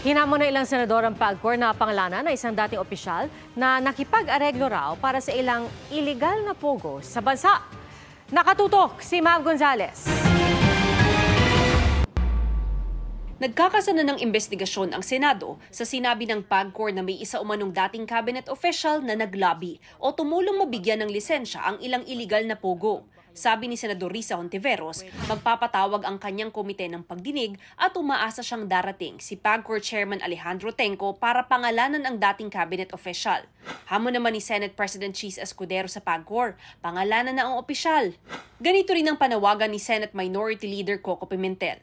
Hinamo na ilang senador ang PAGCOR na pangalanan na isang dating opisyal na nakipag-areglo raw para sa ilang ilegal na pogo sa bansa. Nakatutok si Mav Gonzales. Nagkakasana ng investigasyon ang Senado sa sinabi ng PAGCOR na may isa umanong dating cabinet official na naglobby o tumulong mabigyan ng lisensya ang ilang ilegal na pogo. Sabi ni Senador Risa Ontiveros, magpapatawag ang kanyang komite ng pagdinig at umaasa siyang darating si PAGCOR Chairman Alejandro Tenco para pangalanan ang dating cabinet official. Hamon naman ni Senate President Cheese Escudero sa PAGCOR, pangalanan na ang opisyal. Ganito rin ang panawagan ni Senate Minority Leader Coco Pimentel.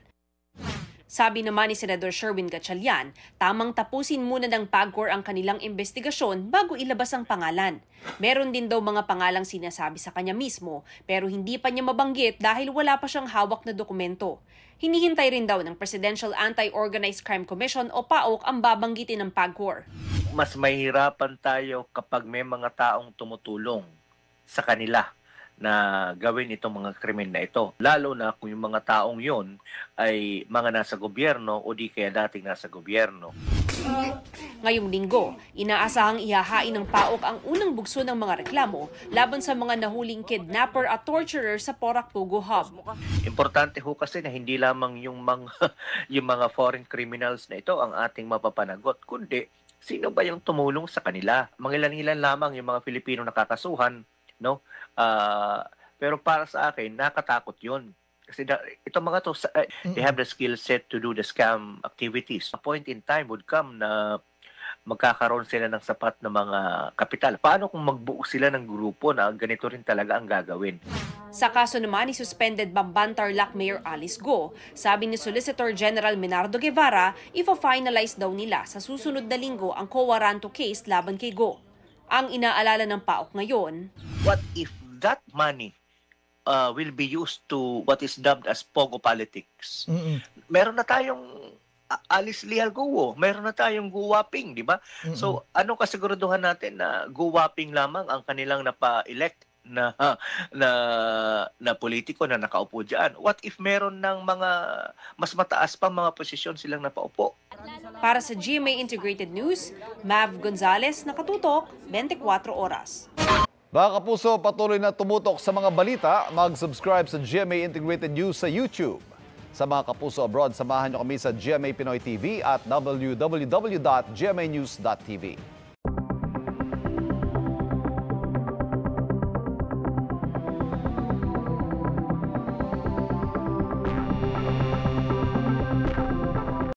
Sabi naman ni Senator Sherwin Gatchalian, tamang tapusin muna ng PAGCOR ang kanilang investigasyon bago ilabas ang pangalan. Meron din daw mga pangalang sinasabi sa kanya mismo pero hindi pa niya mabanggit dahil wala pa siyang hawak na dokumento. Hinihintay rin daw ng Presidential Anti-Organized Crime Commission o PAOK ang babanggitin ng PAGCOR. Mas mahirapan tayo kapag may mga taong tumutulong sa kanila na gawin itong mga krimen na ito. Lalo na kung yung mga taong yon ay mga nasa gobyerno o di kaya dating nasa gobyerno. Ngayong linggo, inaasahang ihahain ng PAOK ang unang bugso ng mga reklamo laban sa mga nahuling kidnapper at torturer sa Porak Pugo Hub. Importante ho kasi na hindi lamang yung mga, yung mga foreign criminals na ito ang ating mapapanagot, kundi sino ba yung tumulong sa kanila? Mangilan-ilan lamang yung mga Pilipino nakakasuhan no? Uh, pero para sa akin, nakatakot yun Kasi da, itong mga to, uh, they have the skill set to do the scam activities. A point in time would come na magkakaroon sila ng sapat na mga kapital. Paano kung magbuo sila ng grupo na ganito rin talaga ang gagawin? Sa kaso naman ni suspended Bamban Tarlac Mayor Alice Go, sabi ni Solicitor General Menardo Guevara, ifo finalize daw nila sa susunod na linggo ang co case laban kay Go ang inaalala ng PAOK ngayon. What if that money uh, will be used to what is dubbed as pogo politics? Mm-mm. Meron na tayong ah, Alice Leal Guo, meron na tayong guwaping, di ba? Mm-mm. So ano kasiguraduhan natin na guwaping lamang ang kanilang napa-elect na na na politiko na nakaupo diyan. What if meron ng mga mas mataas pa mga posisyon silang napaupo? Para sa GMA Integrated News, Mav Gonzalez, Nakatutok, 24 Oras. Mga kapuso, patuloy na tumutok sa mga balita. Mag-subscribe sa GMA Integrated News sa YouTube. Sa mga kapuso abroad, samahan nyo kami sa GMA Pinoy TV at www.gmanews.tv.